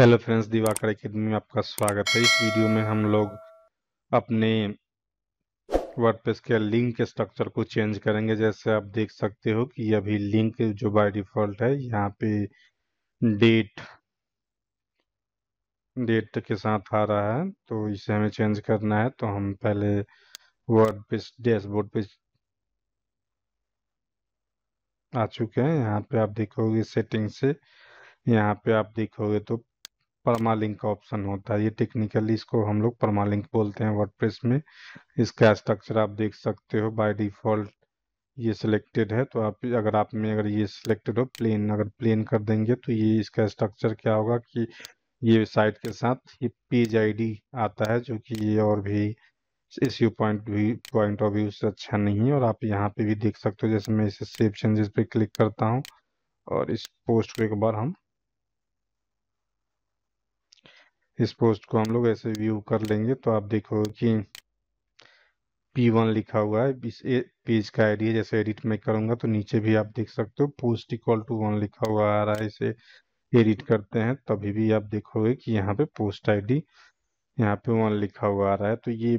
hello friends Diwakar अकेदमी में आपका स्वागत है इस वीडियो में हम लोग अपने वर्डप्रेस के लिंक के स्ट्रक्चर को चेंज करेंगे जैसे आप देख सकते हो कि अभी लिंक जो बाय डिफ़ॉल्ट है यहाँ पे डेट डेट के साथ आ रहा है तो इसे हमें चेंज करना है तो हम पहले वर्डप्रेस डैशबोर्ड पे आ चुके हैं यहाँ पे आप देखोगे सेटिंग से यहाँ पे आप देखोगे तो परमालिंक का ऑप्शन होता है ये टेक्निकली इसको हम लोग परमालिंक बोलते हैं वर्डप्रेस में इसका स्ट्रक्चर आप देख सकते हो बाय डिफॉल्ट ये सिलेक्टेड है तो आप अगर आप में अगर ये सिलेक्टेड हो प्लेन अगर प्लेन कर देंगे तो ये इसका स्ट्रक्चर क्या होगा कि ये साइट के साथ ये पेज आईडी आता है जो कि ये और भी एस पॉइंट भी पॉइंट ऑफ व्यू से अच्छा नहीं है और आप यहाँ पे भी देख सकते हो जैसे मैं इसे सेव चेंजेस पे क्लिक करता हूँ और इस पोस्ट को एक बार हम इस पोस्ट को हम लोग ऐसे व्यू कर लेंगे तो आप देखो कि P1 लिखा हुआ है इस पेज का आईडी है जैसे एडिट में करूँगा तो नीचे भी आप देख सकते हो पोस्ट इक्वल टू वन लिखा हुआ आ रहा है इसे एडिट करते हैं तभी भी आप देखोगे कि यहाँ पे पोस्ट आईडी यहाँ पे वन लिखा हुआ आ रहा है तो ये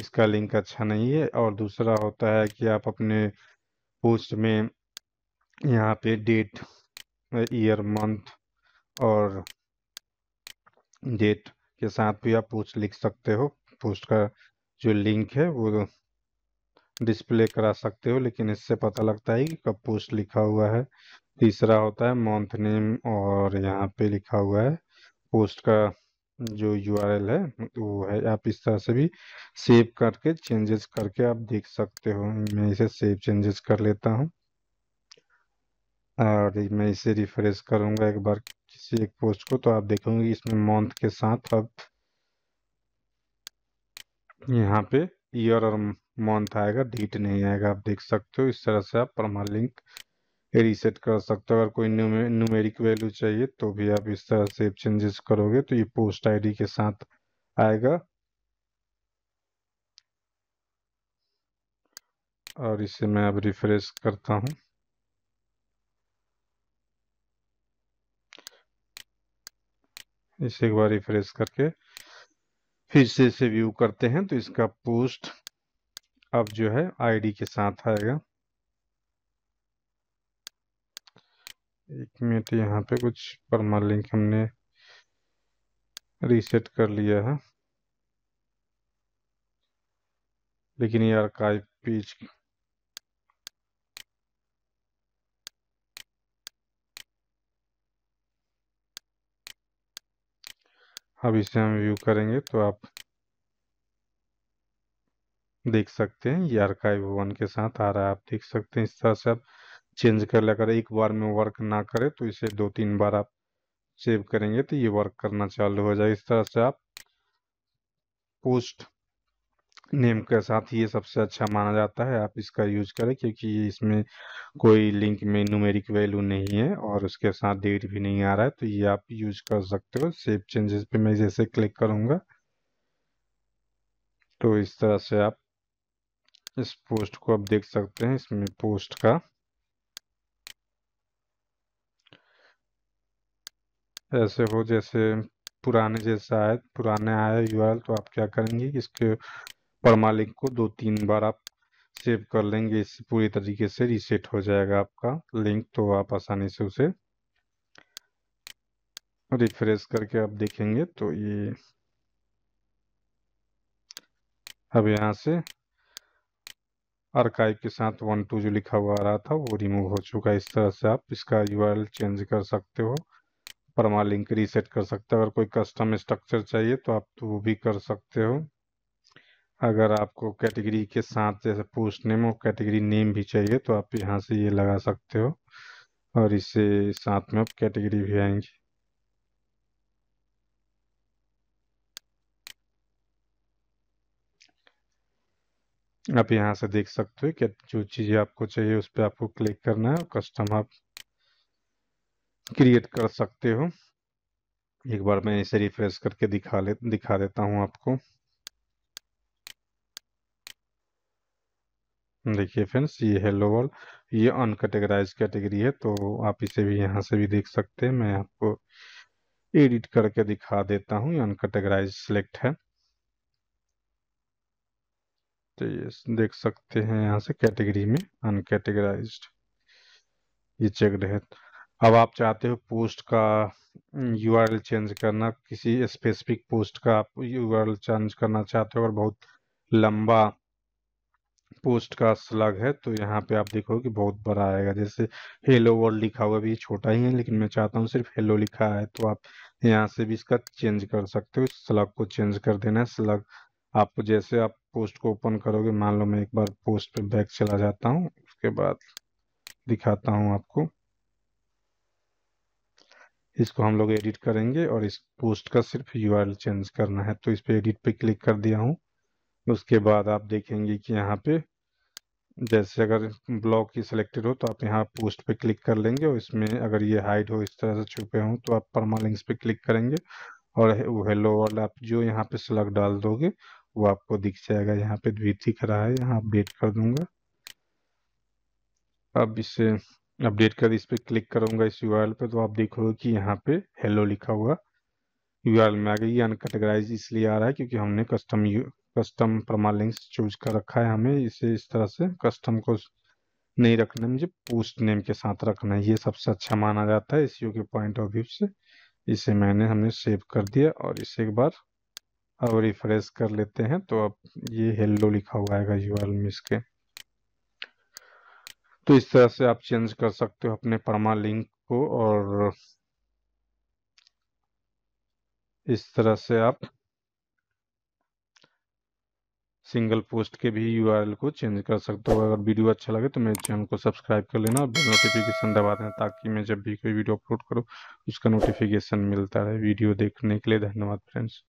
इसका लिंक अच्छा नहीं है और दूसरा होता है कि आप अपने पोस्ट में यहाँ पे डेट ईयर मंथ और डेट के साथ भी आप पोस्ट लिख सकते हो पोस्ट का जो लिंक है वो डिस्प्ले करा सकते हो लेकिन इससे पता लगता है कि कब पोस्ट लिखा हुआ है तीसरा होता है मंथ नेम और यहाँ पे लिखा हुआ है पोस्ट का जो यू है वो है आप इस तरह से भी सेव करके चेंजेस करके आप देख सकते हो मैं इसे सेव चेंजेस कर लेता हूँ और मैं इसे रिफ्रेश करूंगा एक बार किसी एक पोस्ट को तो आप देखेंगे इसमें मंथ के साथ अब यहाँ पे ईयर और मंथ आएगा डेट नहीं आएगा आप देख सकते हो इस तरह से आप परमा लिंक रीसेट कर सकते हो अगर कोई न्यूमे, न्यूमेरिक वैल्यू चाहिए तो भी आप इस तरह से चेंजेस करोगे तो ये पोस्ट आईडी के साथ आएगा और इसे मैं अब रिफ्रेश करता हूँ इसे एक बार रिफ्रेश करके फिर से इसे व्यू करते हैं तो इसका पोस्ट अब जो है आईडी के साथ आएगा एक मिनट यहाँ पे कुछ लिंक हमने रीसेट कर लिया है लेकिन ये का पेज अब इसे हम व्यू करेंगे तो आप देख सकते हैं ये आर्काइव वन के साथ आ रहा है आप देख सकते हैं इस तरह से आप चेंज कर लेकर एक बार में वर्क ना करें तो इसे दो तीन बार आप सेव करेंगे तो ये वर्क करना चालू हो जाए इस तरह से आप पोस्ट नेम के साथ ये सबसे अच्छा माना जाता है आप इसका यूज करें क्योंकि इसमें कोई लिंक में न्यूमेरिक वैल्यू नहीं है और उसके साथ डेट भी नहीं आ रहा है तो ये आप यूज कर सकते हो सेव चेंजेस पे मैं जैसे क्लिक करूंगा तो इस तरह से आप इस पोस्ट को आप देख सकते हैं इसमें पोस्ट का ऐसे हो जैसे पुराने जैसा है पुराने आया यूआरएल तो आप क्या करेंगे इसके परमालिक को दो तीन बार आप सेव कर लेंगे इस पूरी तरीके से रीसेट हो जाएगा आपका लिंक तो आप आसानी से उसे रिफ्रेश करके आप देखेंगे तो ये अब यहाँ से आर्काइव के साथ वन टू जो लिखा हुआ आ रहा था वो रिमूव हो चुका है इस तरह से आप इसका यू चेंज कर सकते हो परमा लिंक रीसेट कर सकते हो अगर कोई कस्टम स्ट्रक्चर चाहिए तो आप तो वो भी कर सकते हो अगर आपको कैटेगरी के साथ जैसे पोस्ट नेम और कैटेगरी नेम भी चाहिए तो आप यहाँ से ये लगा सकते हो और इसे साथ में आप कैटेगरी भी आएंगी आप यहाँ से देख सकते हो कि जो चीज़ें आपको चाहिए उस पर आपको क्लिक करना है कस्टम आप क्रिएट कर सकते हो एक बार मैं इसे रिफ्रेश करके दिखा ले दिखा देता हूँ आपको देखिए फ्रेंड्स ये हेलो वॉल ये अनकटेगराइज कैटेगरी है तो आप इसे भी यहाँ से भी देख सकते हैं मैं आपको एडिट करके दिखा देता हूँ ये अनकटेगराइज सिलेक्ट है तो ये देख सकते हैं यहाँ से कैटेगरी में अनकैटेगराइज ये चेक है अब आप चाहते हो पोस्ट का यू चेंज करना किसी स्पेसिफिक पोस्ट का आप यू चेंज करना चाहते हो और बहुत लंबा पोस्ट का स्लग है तो यहाँ पे आप देखोगे बहुत बड़ा आएगा जैसे हेलो वर्ल्ड लिखा हुआ भी छोटा ही है लेकिन मैं चाहता हूँ सिर्फ हेलो लिखा है तो आप यहाँ से भी इसका चेंज कर सकते हो स्लग को चेंज कर देना है स्लग आपको जैसे आप पोस्ट को ओपन करोगे मान लो मैं एक बार पोस्ट पे बैक चला जाता हूँ उसके बाद दिखाता हूँ आपको इसको हम लोग एडिट करेंगे और इस पोस्ट का सिर्फ यू चेंज करना है तो इस पर एडिट पे क्लिक कर दिया हूँ उसके बाद आप देखेंगे कि यहाँ पे जैसे अगर ब्लॉक ही सिलेक्टेड हो तो आप यहाँ पोस्ट पे क्लिक कर लेंगे और इसमें अगर ये हाइड हो इस तरह से छुपे हों तो आप परमा लिंक्स पे क्लिक करेंगे और हेलो वर्ल्ड आप जो यहाँ पे स्लग डाल दोगे वो आपको दिख जाएगा यहाँ पे द्वीप दिख रहा है यहाँ अपडेट कर दूंगा अब इसे अपडेट कर इस पर क्लिक करूंगा इस यू पे तो आप देखोगे कि यहाँ पे हेलो लिखा हुआ यू में आ गई ये अनकेटेगराइज इसलिए आ रहा है क्योंकि हमने custom custom permalinks choose कर रखा है हमें इसे इस तरह से कस्टम को नहीं रखना मुझे पोस्ट नेम के साथ रखना है ये सबसे अच्छा माना जाता है इसी के पॉइंट ऑफ व्यू से इसे मैंने हमने सेव कर दिया और इसे एक बार अब रिफ्रेश कर लेते हैं तो अब ये हेल्लो लिखा हुआ आएगा यू में के तो इस तरह से आप चेंज कर सकते हो अपने परमा लिंक को और इस तरह से आप सिंगल पोस्ट के भी यू को चेंज कर सकते हो अगर वीडियो अच्छा लगे तो मेरे चैनल को सब्सक्राइब कर लेना और नोटिफिकेशन दबा देना ताकि मैं जब भी कोई वीडियो अपलोड करूँ उसका नोटिफिकेशन मिलता रहे वीडियो देखने के लिए धन्यवाद फ्रेंड्स